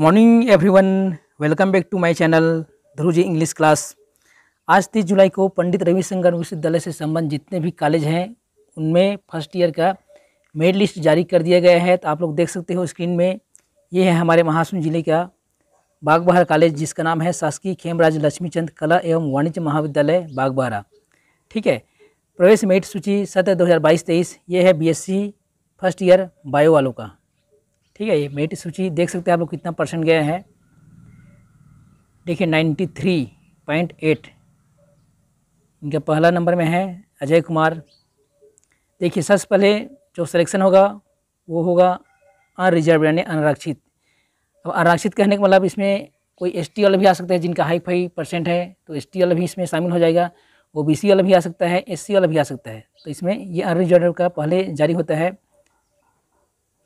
morning everyone welcome back to my channel Dhruv ji English class आज तीस जुलाई को पंडित रविशंकर विश्वविद्यालय से संबंध जितने भी कॉलेज हैं उनमें फर्स्ट ईयर का मेड लिस्ट जारी कर दिया गया है तो आप लोग देख सकते हो स्क्रीन में ये है हमारे महासुन जिले का बागबहरा कॉलेज जिसका नाम है शासकीय खेमराज लक्ष्मीचंद कला एवं वाणिज्य महाविद्यालय बागबहरा ठीक है प्रवेश मेड सूची सत्रह दो हज़ार ये है सी फर्स्ट ईयर बायो वालों का ठीक है ये मेरिट सूची देख सकते हैं आप लोग कितना परसेंट गया है देखिए नाइन्टी थ्री पॉइंट एट इनका पहला नंबर में है अजय कुमार देखिए सबसे पहले जो सिलेक्शन होगा वो होगा अनरिजर्व यानी अनारक्षित अब अनारक्षित कहने का मतलब इसमें कोई एस टी वाला भी आ सकता है जिनका हाई फाई परसेंट है तो एस टी वाला भी इसमें शामिल हो जाएगा ओ बी सी वाला भी आ सकता है एस सी वाला भी आ सकता है तो इसमें ये अनरिजर्व का पहले जारी होता है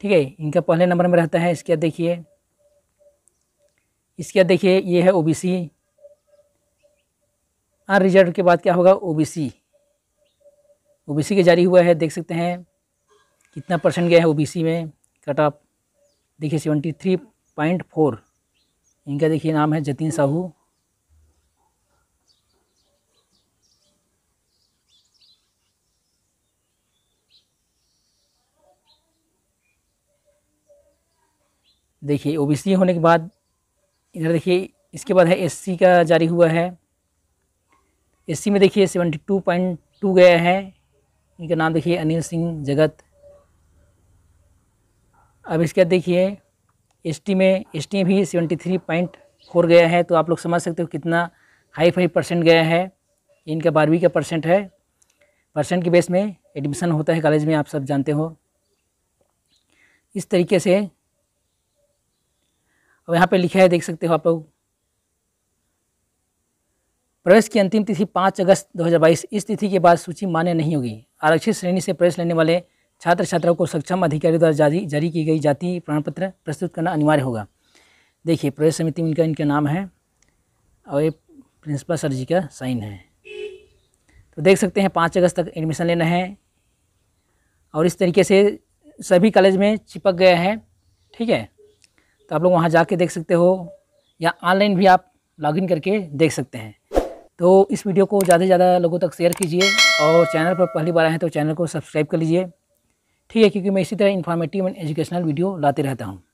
ठीक है इनका पहले नंबर में रहता है इसके बाद देखिए इसके बाद देखिए ये है ओबीसी रिजल्ट के बाद क्या होगा ओबीसी ओबीसी के जारी हुआ है देख सकते हैं कितना परसेंट गया है ओबीसी में कट ऑफ देखिए सेवेंटी थ्री पॉइंट फोर इनका देखिए नाम है जतिन साहू देखिए ओबीसी होने के बाद इधर देखिए इसके बाद है एससी का जारी हुआ है एससी में देखिए सेवेंटी टू पॉइंट टू गया है इनका नाम देखिए अनिल सिंह जगत अब इसके बाद देखिए एसटी में एसटी भी सेवेंटी थ्री पॉइंट फोर गया है तो आप लोग समझ सकते हो कितना हाई फाई परसेंट गया है इनका बारहवीं का परसेंट है परसेंट के बेस में एडमिशन होता है कॉलेज में आप सब जानते हो इस तरीके से और यहाँ पे लिखा है देख सकते हो आप लोग प्रवेश की अंतिम तिथि पाँच अगस्त 2022 इस तिथि के बाद सूची मान्य नहीं होगी आरक्षित श्रेणी से प्रवेश लेने वाले छात्र छात्राओं को सक्षम अधिकारी द्वारा जारी जारी की गई जाति प्रमाण पत्र प्रस्तुत करना अनिवार्य होगा देखिए प्रवेश समिति में इनका इनका नाम है और ये प्रिंसिपल सर जी का साइन है तो देख सकते हैं पाँच अगस्त तक एडमिशन लेना है और इस तरीके से सभी कॉलेज में चिपक गया है ठीक है तो आप लोग वहाँ जा देख सकते हो या ऑनलाइन भी आप लॉगिन करके देख सकते हैं तो इस वीडियो को ज़्यादा से ज़्यादा लोगों तक शेयर कीजिए और चैनल पर पहली बार आए हैं तो चैनल को सब्सक्राइब कर लीजिए ठीक है क्योंकि मैं इसी तरह इन्फॉर्मेटिव एंड एजुकेशनल वीडियो लाते रहता हूँ